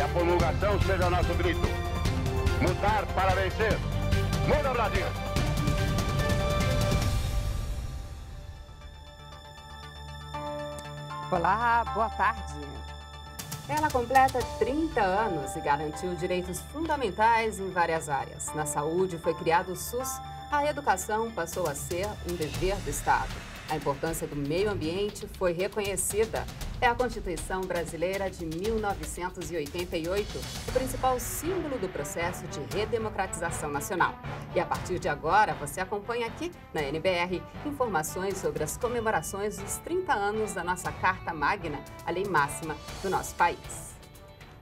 Que a promulgação seja nosso grito. Mudar para vencer. Muda Brasil! Olá, boa tarde. Ela completa 30 anos e garantiu direitos fundamentais em várias áreas. Na saúde foi criado o SUS, a educação passou a ser um dever do Estado. A importância do meio ambiente foi reconhecida. É a Constituição Brasileira de 1988, o principal símbolo do processo de redemocratização nacional. E a partir de agora, você acompanha aqui na NBR informações sobre as comemorações dos 30 anos da nossa Carta Magna, a lei máxima do nosso país.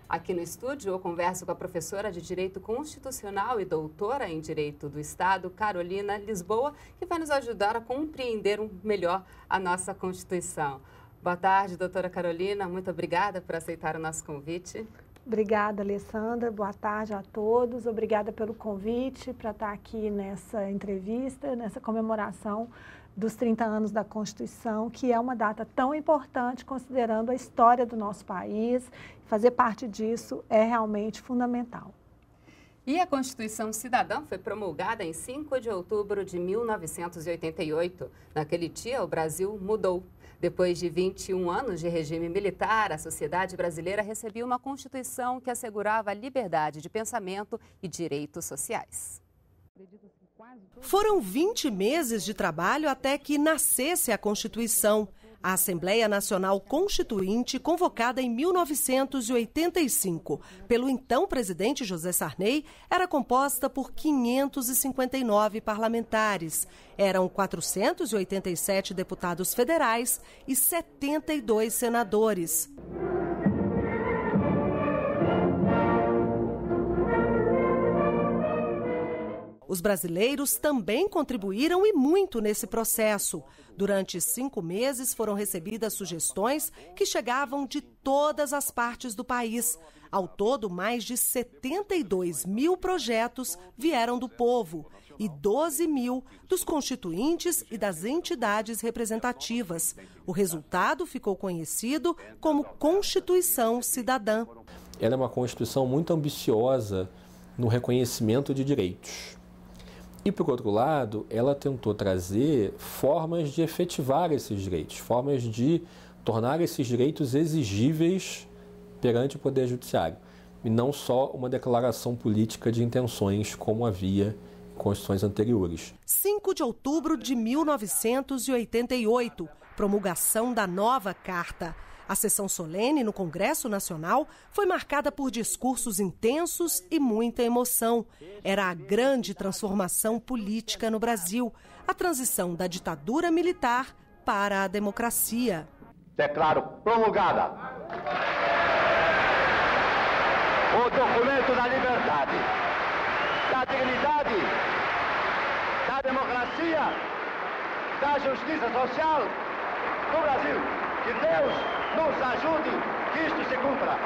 Aqui no estúdio, eu converso com a professora de Direito Constitucional e doutora em Direito do Estado, Carolina Lisboa, que vai nos ajudar a compreender melhor a nossa Constituição. Boa tarde, doutora Carolina. Muito obrigada por aceitar o nosso convite. Obrigada, Alessandra. Boa tarde a todos. Obrigada pelo convite para estar aqui nessa entrevista, nessa comemoração dos 30 anos da Constituição, que é uma data tão importante considerando a história do nosso país. Fazer parte disso é realmente fundamental. E a Constituição Cidadã foi promulgada em 5 de outubro de 1988. Naquele dia, o Brasil mudou. Depois de 21 anos de regime militar, a sociedade brasileira recebeu uma Constituição que assegurava liberdade de pensamento e direitos sociais. Assim, Foram 20 meses de trabalho até que nascesse a Constituição, a Assembleia Nacional Constituinte, convocada em 1985 pelo então presidente José Sarney, era composta por 559 parlamentares. Eram 487 deputados federais e 72 senadores. Os brasileiros também contribuíram e muito nesse processo. Durante cinco meses foram recebidas sugestões que chegavam de todas as partes do país. Ao todo, mais de 72 mil projetos vieram do povo e 12 mil dos constituintes e das entidades representativas. O resultado ficou conhecido como Constituição Cidadã. Ela é uma Constituição muito ambiciosa no reconhecimento de direitos. E, por outro lado, ela tentou trazer formas de efetivar esses direitos, formas de tornar esses direitos exigíveis perante o Poder Judiciário, e não só uma declaração política de intenções, como havia em constituições anteriores. 5 de outubro de 1988, promulgação da nova Carta. A sessão solene no Congresso Nacional foi marcada por discursos intensos e muita emoção. Era a grande transformação política no Brasil, a transição da ditadura militar para a democracia. Declaro promulgada o documento da liberdade, da dignidade, da democracia, da justiça social do Brasil. Que Deus nos ajude que isto se cumpra.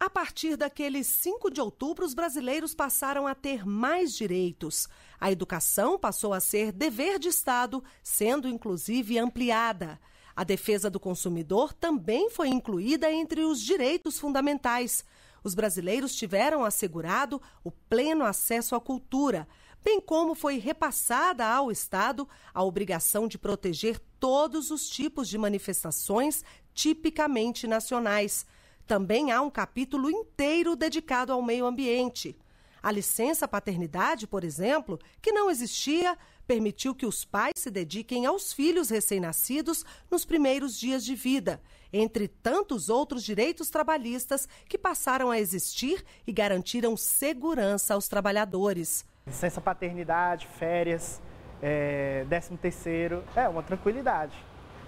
A partir daquele 5 de outubro, os brasileiros passaram a ter mais direitos. A educação passou a ser dever de Estado, sendo inclusive ampliada. A defesa do consumidor também foi incluída entre os direitos fundamentais. Os brasileiros tiveram assegurado o pleno acesso à cultura bem como foi repassada ao Estado a obrigação de proteger todos os tipos de manifestações tipicamente nacionais. Também há um capítulo inteiro dedicado ao meio ambiente. A licença paternidade, por exemplo, que não existia, permitiu que os pais se dediquem aos filhos recém-nascidos nos primeiros dias de vida, entre tantos outros direitos trabalhistas que passaram a existir e garantiram segurança aos trabalhadores. Licença paternidade, férias, é, décimo terceiro, é uma tranquilidade.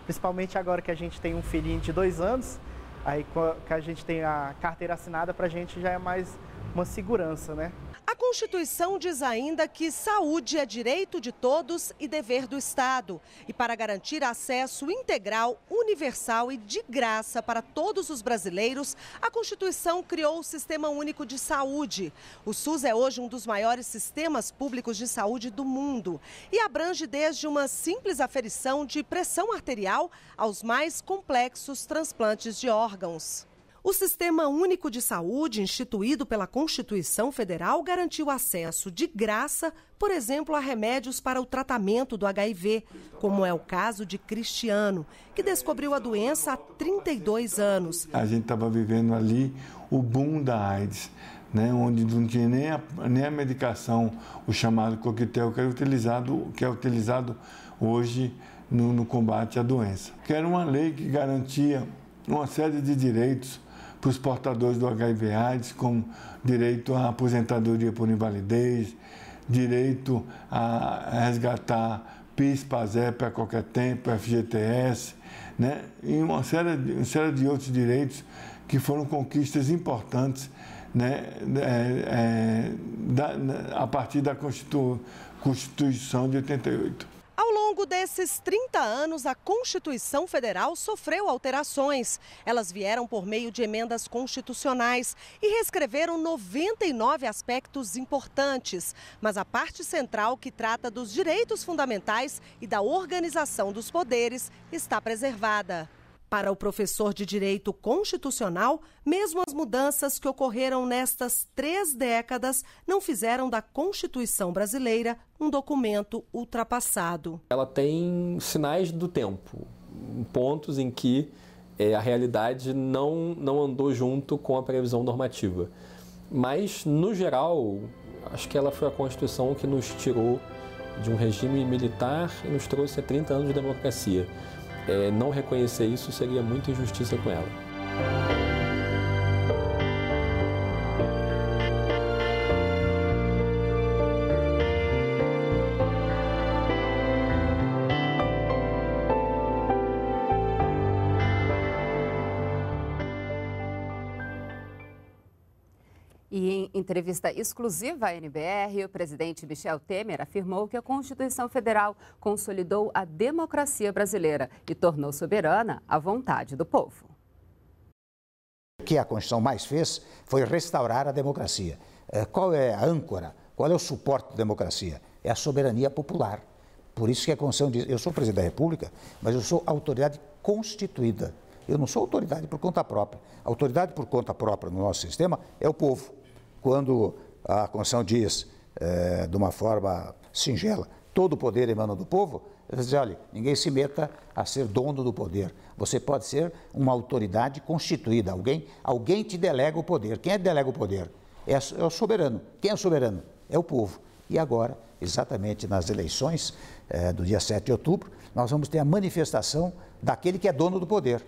Principalmente agora que a gente tem um filhinho de dois anos, aí que a gente tem a carteira assinada, para a gente já é mais uma segurança, né? A Constituição diz ainda que saúde é direito de todos e dever do Estado. E para garantir acesso integral, universal e de graça para todos os brasileiros, a Constituição criou o Sistema Único de Saúde. O SUS é hoje um dos maiores sistemas públicos de saúde do mundo e abrange desde uma simples aferição de pressão arterial aos mais complexos transplantes de órgãos. O Sistema Único de Saúde, instituído pela Constituição Federal, garantiu acesso de graça, por exemplo, a remédios para o tratamento do HIV, como é o caso de Cristiano, que descobriu a doença há 32 anos. A gente estava vivendo ali o boom da AIDS. Né, onde não tinha nem a, nem a medicação, o chamado coquetel, que, era é utilizado, que é utilizado hoje no, no combate à doença. Que era uma lei que garantia uma série de direitos para os portadores do HIV/AIDS, como direito à aposentadoria por invalidez, direito a resgatar PIS, PASEP a qualquer tempo, FGTS, né? e uma série, de, uma série de outros direitos que foram conquistas importantes né? É, é, da, a partir da Constituição de 88. Ao longo desses 30 anos, a Constituição Federal sofreu alterações. Elas vieram por meio de emendas constitucionais e reescreveram 99 aspectos importantes. Mas a parte central, que trata dos direitos fundamentais e da organização dos poderes, está preservada. Para o professor de Direito Constitucional, mesmo as mudanças que ocorreram nestas três décadas não fizeram da Constituição brasileira um documento ultrapassado. Ela tem sinais do tempo, pontos em que é, a realidade não, não andou junto com a previsão normativa. Mas, no geral, acho que ela foi a Constituição que nos tirou de um regime militar e nos trouxe a 30 anos de democracia é, não reconhecer isso seria muita injustiça com ela. entrevista exclusiva à NBR, o presidente Michel Temer afirmou que a Constituição Federal consolidou a democracia brasileira e tornou soberana a vontade do povo. O que a Constituição mais fez foi restaurar a democracia. Eh, qual é a âncora? Qual é o suporte da democracia? É a soberania popular. Por isso que a Constituição diz: eu sou presidente da República, mas eu sou autoridade constituída. Eu não sou autoridade por conta própria. A autoridade por conta própria no nosso sistema é o povo quando a Constituição diz, é, de uma forma singela, todo o poder emana do povo, eles diz, olha, ninguém se meta a ser dono do poder. Você pode ser uma autoridade constituída, alguém, alguém te delega o poder. Quem é que delega o poder? É, é o soberano. Quem é o soberano? É o povo. E agora, exatamente nas eleições é, do dia 7 de outubro, nós vamos ter a manifestação daquele que é dono do poder.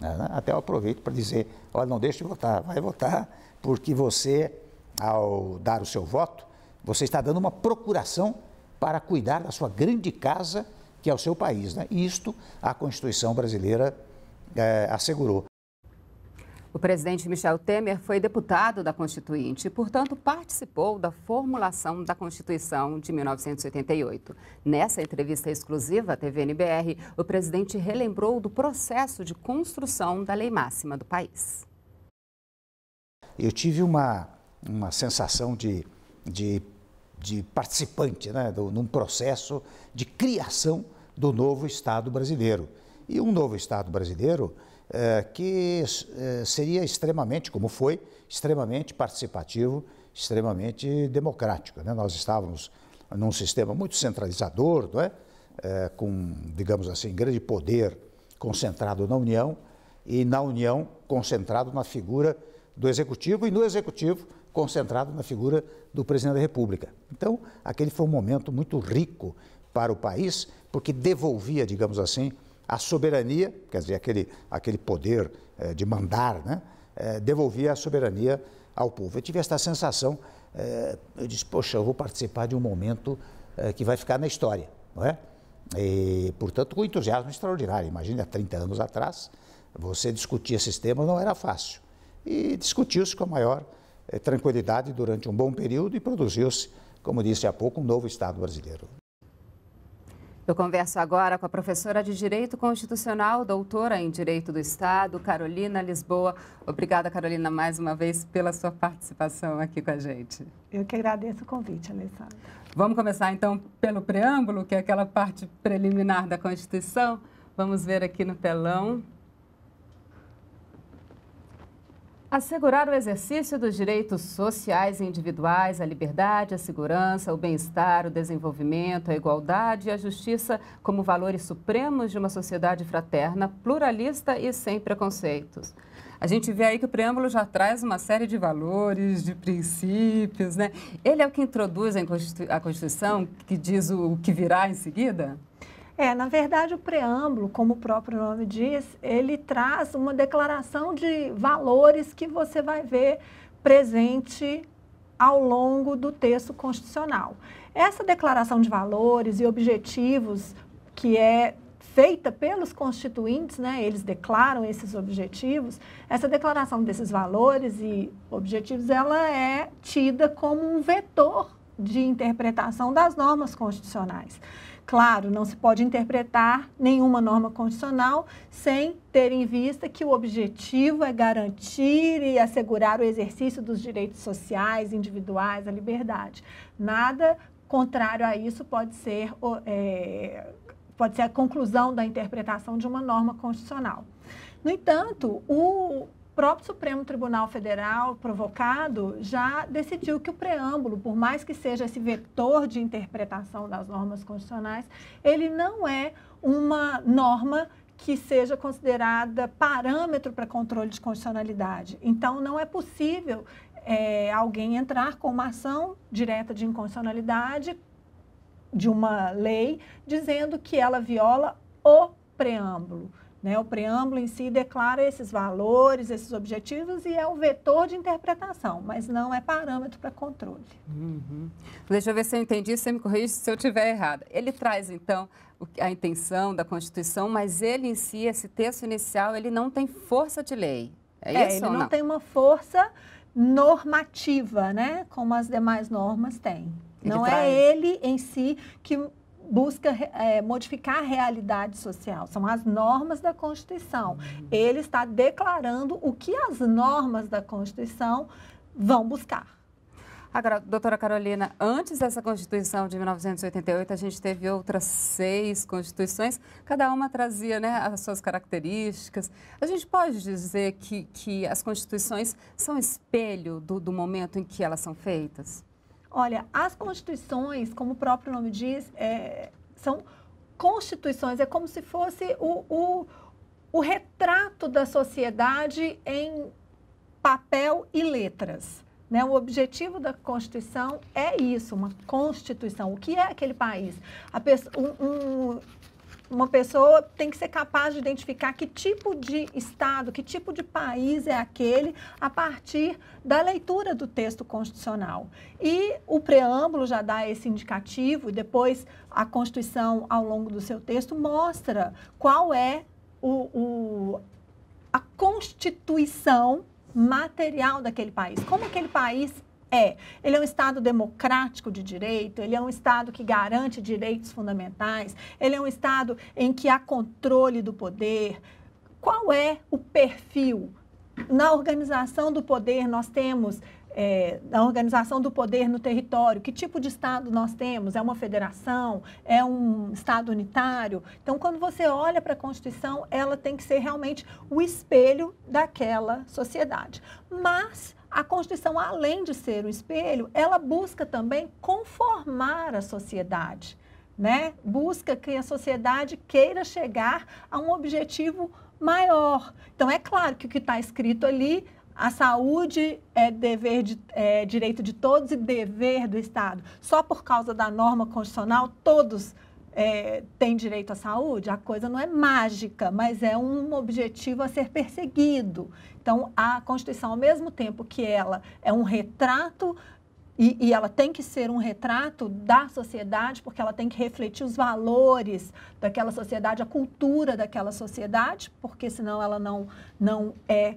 Né? Até eu aproveito para dizer, olha, não deixe de votar, vai votar, porque você ao dar o seu voto, você está dando uma procuração para cuidar da sua grande casa, que é o seu país. Né? Isto a Constituição brasileira é, assegurou. O presidente Michel Temer foi deputado da Constituinte e, portanto, participou da formulação da Constituição de 1988. Nessa entrevista exclusiva à TVNBR, o presidente relembrou do processo de construção da lei máxima do país. Eu tive uma uma sensação de, de, de participante né, do, num processo de criação do novo Estado brasileiro. E um novo Estado brasileiro é, que é, seria extremamente, como foi, extremamente participativo, extremamente democrático. Né? Nós estávamos num sistema muito centralizador, não é? é? com, digamos assim, grande poder concentrado na União e na União concentrado na figura do Executivo e no Executivo concentrado na figura do presidente da República. Então, aquele foi um momento muito rico para o país, porque devolvia, digamos assim, a soberania, quer dizer, aquele, aquele poder eh, de mandar, né? Eh, devolvia a soberania ao povo. Eu tive esta sensação, eh, eu disse, poxa, eu vou participar de um momento que vai ficar na história, não é? E, portanto, com entusiasmo extraordinário. Imagine, há 30 anos atrás, você discutia esses temas, não era fácil. E discutiu-se com a maior eh, tranquilidade durante um bom período e produziu-se, como disse há pouco, um novo Estado brasileiro. Eu converso agora com a professora de Direito Constitucional, doutora em Direito do Estado, Carolina Lisboa. Obrigada, Carolina, mais uma vez pela sua participação aqui com a gente. Eu que agradeço o convite, Alessandra. Vamos começar então pelo preâmbulo, que é aquela parte preliminar da Constituição. Vamos ver aqui no telão. Assegurar o exercício dos direitos sociais e individuais, a liberdade, a segurança, o bem-estar, o desenvolvimento, a igualdade e a justiça como valores supremos de uma sociedade fraterna, pluralista e sem preconceitos. A gente vê aí que o preâmbulo já traz uma série de valores, de princípios, né? Ele é o que introduz a Constituição, que diz o que virá em seguida? É, na verdade, o preâmbulo, como o próprio nome diz, ele traz uma declaração de valores que você vai ver presente ao longo do texto constitucional. Essa declaração de valores e objetivos, que é feita pelos constituintes, né, eles declaram esses objetivos, essa declaração desses valores e objetivos, ela é tida como um vetor de interpretação das normas constitucionais. Claro, não se pode interpretar nenhuma norma constitucional sem ter em vista que o objetivo é garantir e assegurar o exercício dos direitos sociais, individuais, a liberdade. Nada contrário a isso pode ser, é, pode ser a conclusão da interpretação de uma norma constitucional. No entanto, o, próprio Supremo Tribunal Federal, provocado, já decidiu que o preâmbulo, por mais que seja esse vetor de interpretação das normas constitucionais, ele não é uma norma que seja considerada parâmetro para controle de constitucionalidade. Então, não é possível é, alguém entrar com uma ação direta de inconstitucionalidade de uma lei dizendo que ela viola o preâmbulo. Né? O preâmbulo em si declara esses valores, esses objetivos e é o vetor de interpretação, mas não é parâmetro para controle. Uhum. Deixa eu ver se eu entendi, você me corrige se eu estiver errada. Ele traz, então, a intenção da Constituição, mas ele em si, esse texto inicial, ele não tem força de lei. É, é isso ele ou não, não tem uma força normativa, né? Como as demais normas têm. Ele não é traz... é ele em si que busca é, modificar a realidade social, são as normas da Constituição. Ele está declarando o que as normas da Constituição vão buscar. Agora, doutora Carolina, antes dessa Constituição de 1988, a gente teve outras seis Constituições, cada uma trazia né, as suas características. A gente pode dizer que, que as Constituições são espelho do, do momento em que elas são feitas? Olha, as constituições, como o próprio nome diz, é, são constituições, é como se fosse o, o, o retrato da sociedade em papel e letras. Né? O objetivo da Constituição é isso, uma Constituição. O que é aquele país? Pessoa, um, um, uma pessoa tem que ser capaz de identificar que tipo de Estado, que tipo de país é aquele a partir da leitura do texto constitucional. E o preâmbulo já dá esse indicativo, e depois a Constituição, ao longo do seu texto, mostra qual é o, o a constituição material daquele país, como aquele país é. Ele é um Estado democrático de direito, ele é um Estado que garante direitos fundamentais, ele é um Estado em que há controle do poder. Qual é o perfil? Na organização do poder, nós temos é, a organização do poder no território, que tipo de Estado nós temos? É uma federação? É um Estado unitário? Então, quando você olha para a Constituição, ela tem que ser realmente o espelho daquela sociedade. Mas a Constituição, além de ser um espelho, ela busca também conformar a sociedade, né? Busca que a sociedade queira chegar a um objetivo maior. Então, é claro que o que está escrito ali a saúde é dever de, é direito de todos e dever do Estado. Só por causa da norma constitucional, todos é, tem direito à saúde, a coisa não é mágica, mas é um objetivo a ser perseguido. Então, a Constituição, ao mesmo tempo que ela é um retrato e, e, ela tem que ser um retrato da sociedade, porque ela tem que refletir os valores daquela sociedade, a cultura daquela sociedade, porque senão ela não, não é,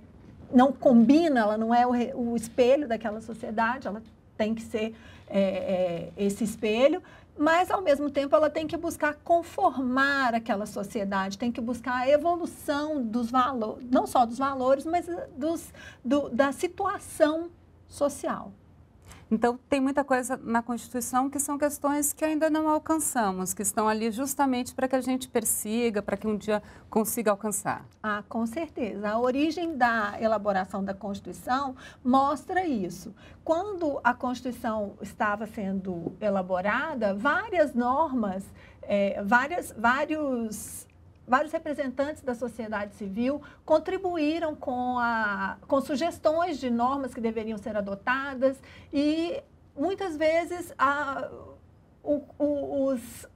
não combina, ela não é o, o espelho daquela sociedade, ela tem que ser é, é, esse espelho mas ao mesmo tempo ela tem que buscar conformar aquela sociedade, tem que buscar a evolução dos valores, não só dos valores, mas eh, dos, do, da situação social. Então, tem muita coisa na Constituição que são questões que ainda não alcançamos, que estão ali justamente para que a gente persiga, para que um dia consiga alcançar. Ah, com certeza. A origem da elaboração da Constituição mostra isso. Quando a Constituição estava sendo elaborada, várias normas, é, várias, vários vários representantes da sociedade civil contribuíram com, a, com sugestões de normas que deveriam ser adotadas e muitas vezes a, o, o, os,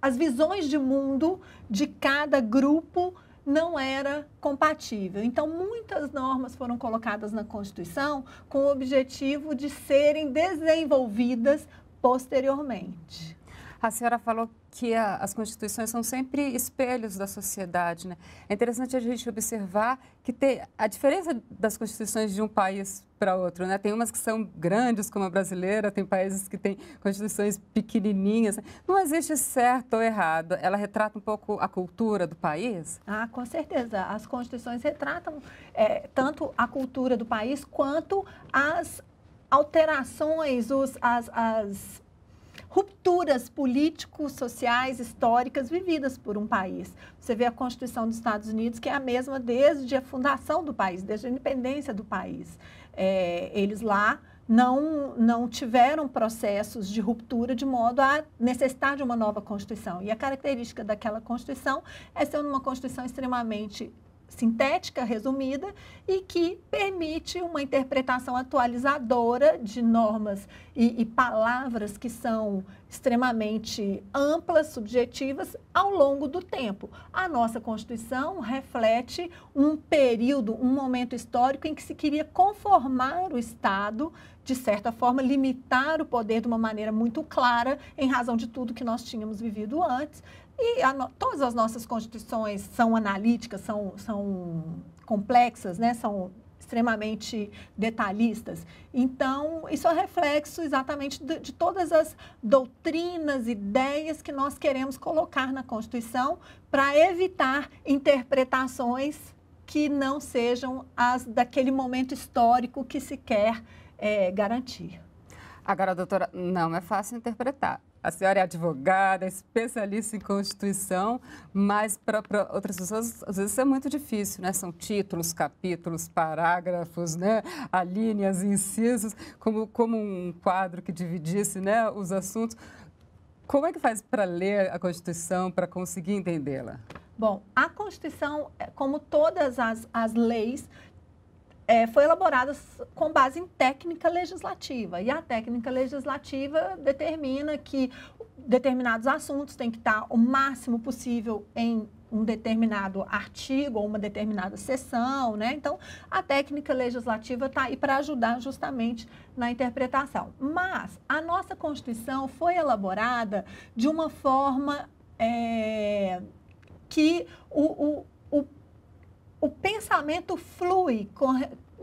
as visões de mundo de cada grupo não era compatível. Então, muitas normas foram colocadas na Constituição com o objetivo de serem desenvolvidas posteriormente. A senhora falou que a, as constituições são sempre espelhos da sociedade, né? É interessante a gente observar que tem a diferença das constituições de um país para outro, né? Tem umas que são grandes, como a brasileira, tem países que têm constituições pequenininhas. Não existe certo ou errado. Ela retrata um pouco a cultura do país? Ah, com certeza. As constituições retratam é, tanto a cultura do país quanto as alterações, os, as, as rupturas políticos, sociais, históricas vividas por um país. Você vê a Constituição dos Estados Unidos, que é a mesma desde a fundação do país, desde a independência do país. É, eles lá não, não tiveram processos de ruptura de modo a necessitar de uma nova Constituição. E a característica daquela Constituição é ser uma Constituição extremamente sintética, resumida, e que permite uma interpretação atualizadora de normas e, e palavras que são extremamente amplas, subjetivas, ao longo do tempo. A nossa Constituição reflete um período, um momento histórico em que se queria conformar o Estado, de certa forma, limitar o poder de uma maneira muito clara, em razão de tudo que nós tínhamos vivido antes. E a, todas as nossas Constituições são analíticas, são, são complexas, né? são extremamente detalhistas. Então, isso é reflexo exatamente de, de todas as doutrinas, ideias que nós queremos colocar na Constituição para evitar interpretações que não sejam as daquele momento histórico que se quer é, garantir. Agora, doutora, não é fácil interpretar. A senhora é advogada, especialista em Constituição, mas para outras pessoas, às vezes, é muito difícil, né? São títulos, capítulos, parágrafos, né? Alíneas, incisos, como, como um quadro que dividisse né? os assuntos. Como é que faz para ler a Constituição, para conseguir entendê-la? Bom, a Constituição, é, como todas as, as leis, é, foi elaborada com base em técnica legislativa. E a técnica legislativa determina que determinados assuntos têm que estar o máximo possível em um determinado artigo ou uma determinada sessão, né? Então, a técnica legislativa está aí para ajudar justamente na interpretação. Mas a nossa Constituição foi elaborada de uma forma é, que o, o o pensamento flui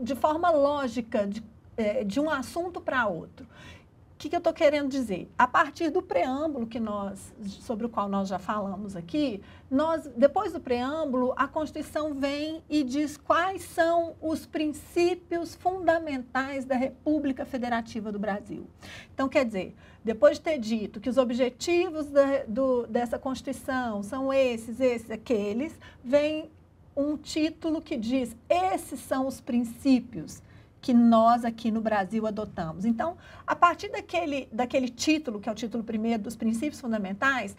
de forma lógica de, é, de um assunto para outro. O que, que eu estou querendo dizer? A partir do preâmbulo que nós, sobre o qual nós já falamos aqui, nós, depois do preâmbulo, a Constituição vem e diz quais são os princípios fundamentais da República Federativa do Brasil. Então, quer dizer, depois de ter dito que os objetivos da, do, dessa Constituição são esses, esses, aqueles, vem um título que diz: esses são os princípios que nós aqui no Brasil adotamos. Então, a partir daquele, daquele título, que é o título primeiro dos princípios fundamentais,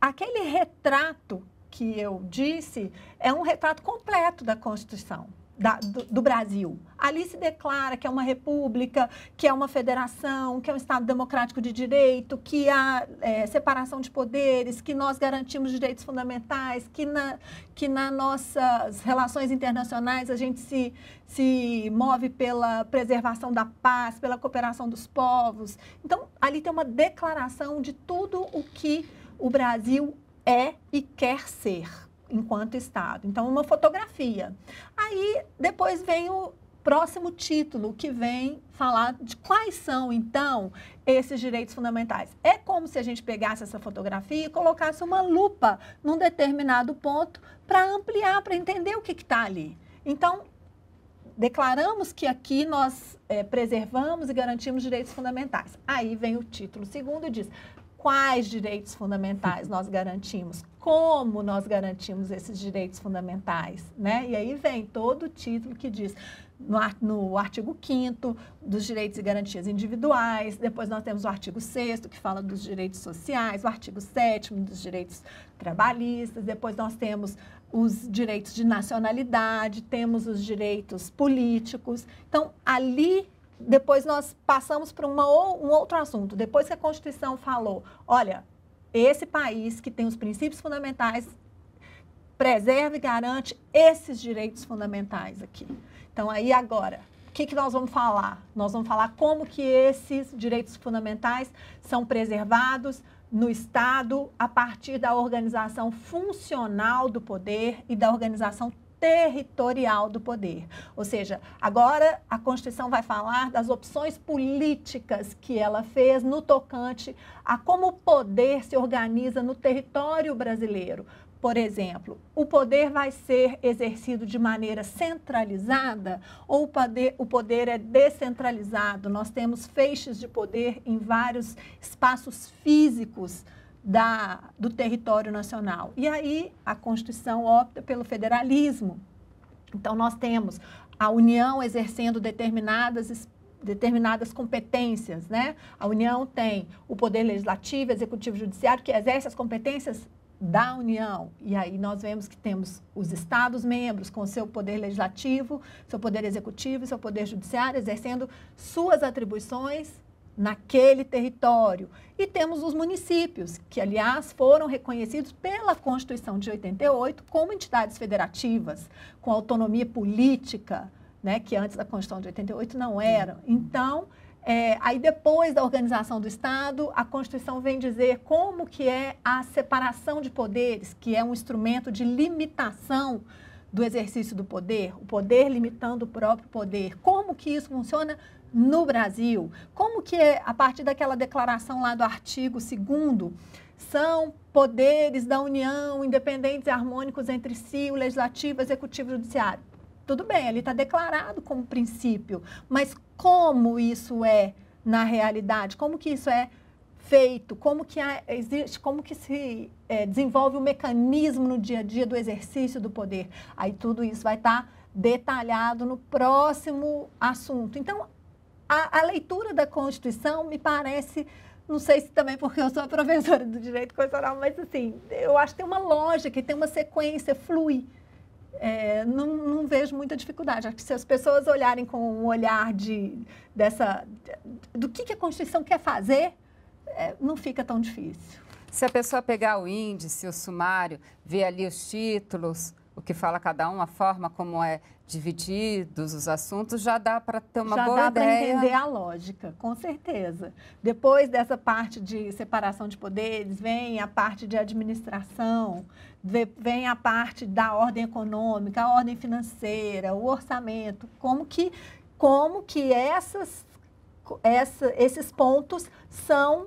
aquele retrato que eu disse é um retrato completo da Constituição da, do, do, Brasil. Ali se declara que é uma república, que é uma federação, que é um Estado democrático de direito, que há é, separação de poderes, que nós garantimos direitos fundamentais, que na, que na nossas relações internacionais a gente se, se move pela preservação da paz, pela cooperação dos povos. Então, ali tem uma declaração de tudo o que o Brasil é e quer ser enquanto Estado. Então, uma fotografia. Aí, depois vem o próximo título, que vem falar de quais são, então, esses direitos fundamentais. É como se a gente pegasse essa fotografia e colocasse uma lupa num determinado ponto para ampliar, para entender o que está ali. Então, declaramos que aqui nós é, preservamos e garantimos direitos fundamentais. Aí vem o título segundo e diz: quais direitos fundamentais nós garantimos, como nós garantimos esses direitos fundamentais, né? E aí vem todo o título que diz no artigo 5 dos direitos e garantias individuais, depois nós temos o artigo 6 que fala dos direitos sociais, o artigo 7 dos direitos trabalhistas, depois nós temos os direitos de nacionalidade, temos os direitos políticos. Então, ali depois nós passamos para um outro assunto. Depois que a Constituição falou, olha, esse país que tem os princípios fundamentais preserva e garante esses direitos fundamentais aqui. Então, aí agora, o que, que nós vamos falar? Nós vamos falar como que esses direitos fundamentais são preservados no Estado a partir da organização funcional do poder e da organização territorial do poder. Ou seja, agora a Constituição vai falar das opções políticas que ela fez no tocante a como o poder se organiza no território brasileiro. Por exemplo, o poder vai ser exercido de maneira centralizada ou o poder, o poder é descentralizado? Nós temos feixes de poder em vários espaços físicos da, do território nacional. E aí a Constituição opta pelo federalismo. Então, nós temos a União exercendo determinadas determinadas competências, né? A União tem o poder legislativo, executivo, judiciário que exerce as competências da União. E aí nós vemos que temos os estados membros com seu poder legislativo, seu poder executivo, seu poder judiciário exercendo suas atribuições naquele território. E temos os municípios, que, aliás, foram reconhecidos pela Constituição de 88 como entidades federativas, com autonomia política, né, que antes da Constituição de 88 não eram. Então, é, aí depois da organização do Estado, a Constituição vem dizer como que é a separação de poderes, que é um instrumento de limitação do exercício do poder, o poder limitando o próprio poder. Como que isso funciona no Brasil, como que a partir daquela declaração lá do artigo 2 são poderes da União independentes e harmônicos entre si, o legislativo, executivo e judiciário. Tudo bem, ele está declarado como princípio, mas como isso é na realidade? Como que isso é feito? Como que há, existe? Como que se é, desenvolve o mecanismo no dia a dia do exercício do poder? Aí tudo isso vai estar tá detalhado no próximo assunto. Então, a, a leitura da Constituição me parece não sei se também porque eu sou professora do direito constitucional, mas assim, eu acho que tem uma lógica, tem uma sequência, flui. É, não, não, vejo muita dificuldade. Acho que se as pessoas olharem com um olhar de, dessa, do que, que a Constituição quer fazer, é, não fica tão difícil. Se a pessoa pegar o índice, o sumário, ver ali os títulos, o que fala cada um, a forma como é divididos os assuntos, já dá para ter uma já boa ideia. Já dá para entender a lógica, com certeza. Depois dessa parte de separação de poderes, vem a parte de administração, vem a parte da ordem econômica, a ordem financeira, o orçamento, como que, como que essas, essa, esses pontos são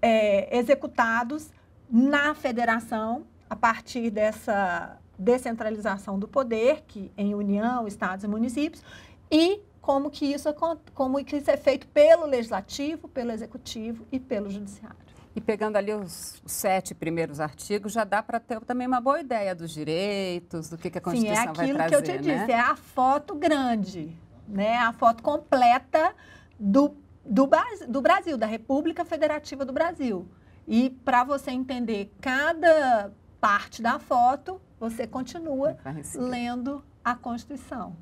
é, executados na federação a partir dessa descentralização do poder, que em união, estados e municípios, e como que isso, como que isso é feito pelo legislativo, pelo executivo e pelo judiciário. E pegando ali os sete primeiros artigos, já dá para ter também uma boa ideia dos direitos, do que, que a Constituição Sim, é vai trazer, aquilo que eu te né? disse, é a foto grande, né? a foto completa do, do, do Brasil, da República Federativa do Brasil. E para você entender cada parte da foto, você continua lendo a Constituição.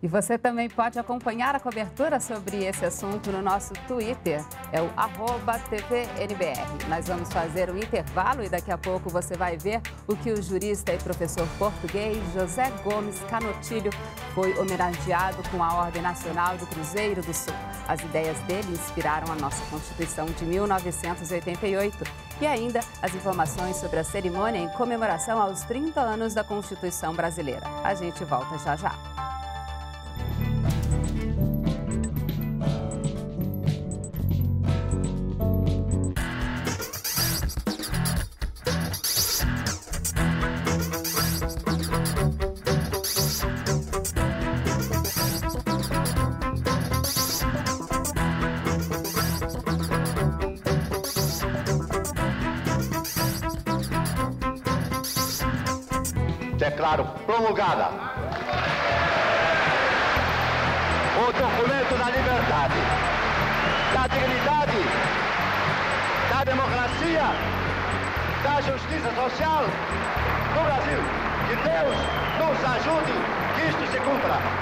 E você também pode acompanhar a cobertura sobre esse assunto no nosso Twitter, é o TVNBR. Nós vamos fazer um intervalo e daqui a pouco você vai ver o que o jurista e professor português José Gomes Canotilho foi homenageado com a Ordem Nacional do Cruzeiro do Sul. As ideias dele inspiraram a nossa Constituição de 1988 e ainda as informações sobre a cerimônia em comemoração aos 30 anos da Constituição brasileira. A gente volta já já. declaro é promulgada o documento da liberdade, da dignidade, da democracia, da justiça social do Brasil. Que Deus nos ajude que isto se cumpra.